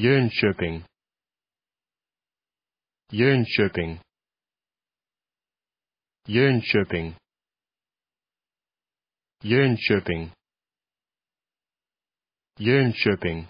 Yarn shipping. Yarn shipping. Yarn shipping. Yarn shipping. Yarn shipping. Yen shipping.